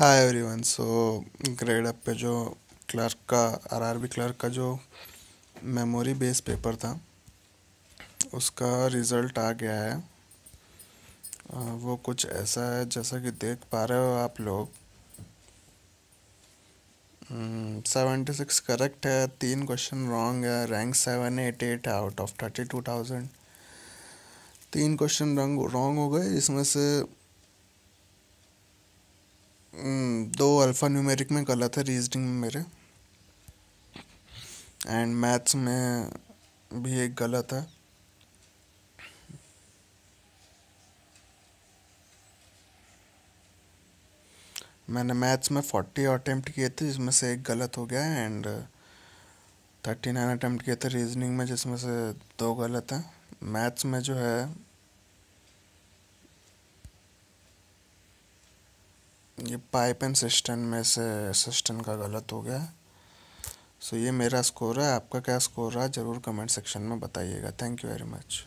हाय everyone so grade up पे जो clerk का आरआरबी क्लर्क का जो मेमोरी बेस पेपर था उसका रिज़ल्ट आ गया है वो कुछ ऐसा है जैसा कि देख पा रहे हो आप लोग सेवेंटी सिक्स करेक्ट है तीन क्वेश्चन रॉन्ग है rank seven eight eight out of thirty two thousand तीन क्वेश्चन रंग रॉन्ग हो गए इसमें से हम्म, दो अल्फ़ा न्यूमेरिक में गलत है रीजनिंग में मेरे एंड मैथ्स में भी एक गलत है मैंने मैथ्स में फोर्टी अटैम्प्ट किए थे जिसमें से एक गलत हो गया एंड थर्टी नाइन अटैम्प्ट किए थे रीजनिंग में जिसमें से दो गलत हैं मैथ्स में जो है ये पाइप एंड सिस्टम में से सिस्टम का गलत हो गया सो so ये मेरा स्कोर है आपका क्या स्कोर रहा ज़रूर कमेंट सेक्शन में बताइएगा थैंक यू वेरी मच